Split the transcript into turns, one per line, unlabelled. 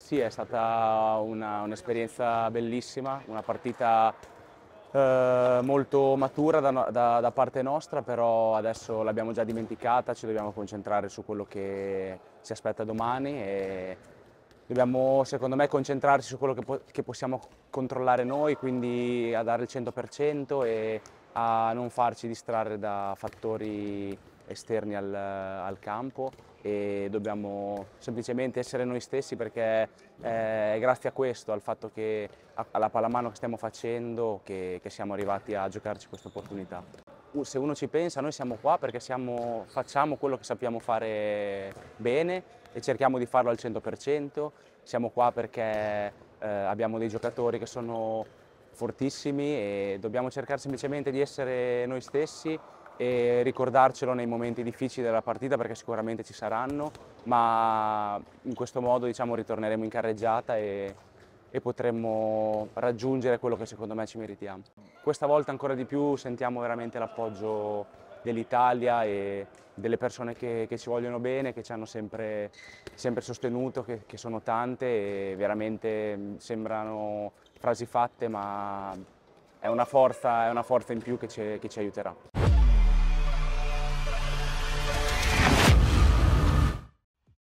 Sì, è stata un'esperienza un bellissima, una partita eh, molto matura da, da, da, parte nostra, però adesso l'abbiamo già dimenticata, ci dobbiamo concentrare su quello che ci aspetta domani e dobbiamo secondo me concentrarci su quello che, po che possiamo controllare noi, quindi a dare il 100% e a non farci distrarre da fattori esterni al, al campo e dobbiamo semplicemente essere noi stessi perché eh, è grazie a questo, al fatto che alla pallamano che stiamo facendo, che, che siamo arrivati a giocarci questa opportunità. Se uno ci pensa, noi siamo qua perché siamo, facciamo quello che sappiamo fare bene e cerchiamo di farlo al 100%. Siamo qua perché eh, abbiamo dei giocatori che sono fortissimi e dobbiamo cercare semplicemente di essere noi stessi e ricordarcelo nei momenti difficili della partita perché sicuramente ci saranno, ma in questo modo diciamo, ritorneremo in carreggiata e, e potremmo raggiungere quello che secondo me ci meritiamo. Questa volta ancora di più sentiamo veramente l'appoggio dell'Italia e delle persone che, che, ci vogliono bene, che ci hanno sempre, sempre sostenuto, che, che sono tante e veramente sembrano frasi fatte ma è una forza, è una forza in più che ci, che ci aiuterà.